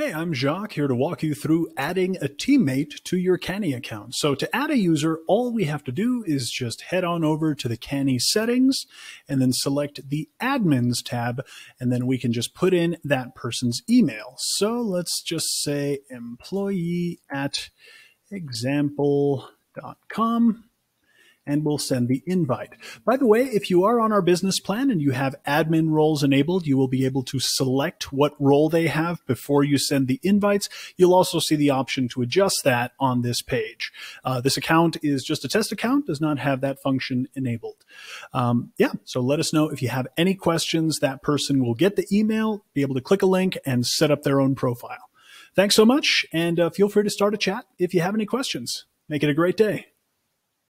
Hey, I'm Jacques here to walk you through adding a teammate to your Canny account. So to add a user, all we have to do is just head on over to the Canny settings and then select the admins tab, and then we can just put in that person's email. So let's just say employee at example.com and we'll send the invite. By the way, if you are on our business plan and you have admin roles enabled, you will be able to select what role they have before you send the invites. You'll also see the option to adjust that on this page. Uh, this account is just a test account, does not have that function enabled. Um, yeah, so let us know if you have any questions. That person will get the email, be able to click a link, and set up their own profile. Thanks so much, and uh, feel free to start a chat if you have any questions. Make it a great day.